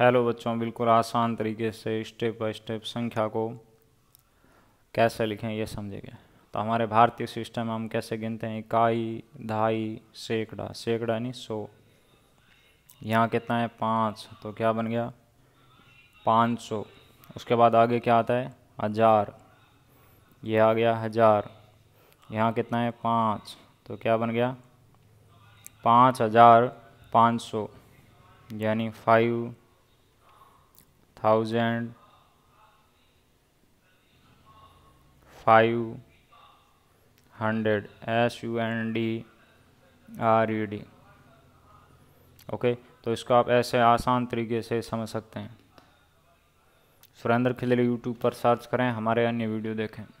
hello बच्चों बिल्कुल आसान तरीके से स्टेप बाय स्टेप संख्या को कैसे लिखें ये समझेंगे तो हमारे भारतीय सिस्टम में हम कैसे गिनते हैं इकाई ढाई सैकड़ा सैकड़ा यानी सौ यहाँ कितना है पाँच तो क्या बन गया पाँच सौ उसके बाद आगे क्या आता है हज़ार ये आ गया हज़ार यहाँ कितना है पाँच तो क्या बन गया पाँच हज़ार पाँच सौ यानी five thousand five hundred S U N D R E D okay तो इसको आप ऐसे आसान तरीके से समझ सकते हैं सुरेंद्र खिलेरी यूट्यूब पर सर्च करें हमारे अन्य वीडियो देखें